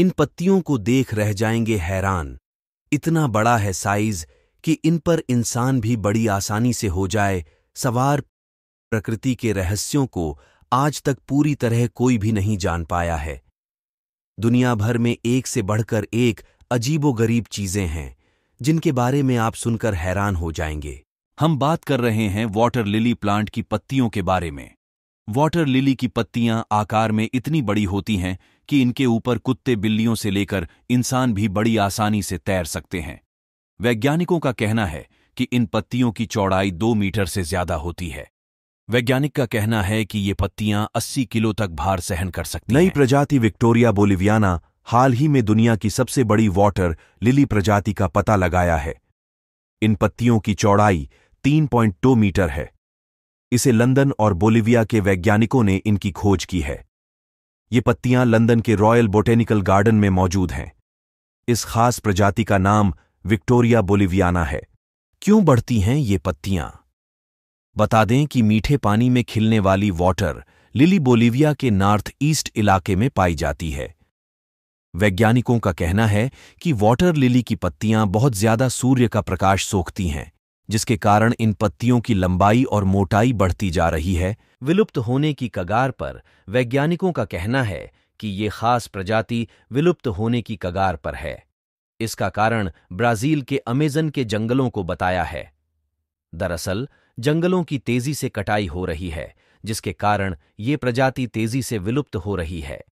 इन पत्तियों को देख रह जाएंगे हैरान इतना बड़ा है साइज कि इन पर इंसान भी बड़ी आसानी से हो जाए सवार प्रकृति के रहस्यों को आज तक पूरी तरह कोई भी नहीं जान पाया है दुनिया भर में एक से बढ़कर एक अजीबोगरीब चीजें हैं जिनके बारे में आप सुनकर हैरान हो जाएंगे हम बात कर रहे हैं वाटर लिली प्लांट की पत्तियों के बारे में वाटर लिली की पत्तियां आकार में इतनी बड़ी होती हैं कि इनके ऊपर कुत्ते बिल्लियों से लेकर इंसान भी बड़ी आसानी से तैर सकते हैं वैज्ञानिकों का कहना है कि इन पत्तियों की चौड़ाई दो मीटर से ज्यादा होती है वैज्ञानिक का कहना है कि ये पत्तियां 80 किलो तक भार सहन कर सकती नई प्रजाति विक्टोरिया बोलिवियाना हाल ही में दुनिया की सबसे बड़ी वाटर लिली प्रजाति का पता लगाया है इन पत्तियों की चौड़ाई 3.2 मीटर है इसे लंदन और बोलिविया के वैज्ञानिकों ने इनकी खोज की है ये पत्तियां लंदन के रॉयल बोटेनिकल गार्डन में मौजूद हैं इस खास प्रजाति का नाम विक्टोरिया बोलिवियाना है क्यों बढ़ती हैं ये पत्तियां बता दें कि मीठे पानी में खिलने वाली वाटर लिली बोलिविया के नॉर्थ ईस्ट इलाके में पाई जाती है वैज्ञानिकों का कहना है कि वाटर लिली की पत्तियां बहुत ज्यादा सूर्य का प्रकाश सोखती हैं जिसके कारण इन पत्तियों की लंबाई और मोटाई बढ़ती जा रही है विलुप्त होने की कगार पर वैज्ञानिकों का कहना है कि ये खास प्रजाति विलुप्त होने की कगार पर है इसका कारण ब्राजील के अमेजन के जंगलों को बताया है दरअसल जंगलों की तेजी से कटाई हो रही है जिसके कारण ये प्रजाति तेजी से विलुप्त हो रही है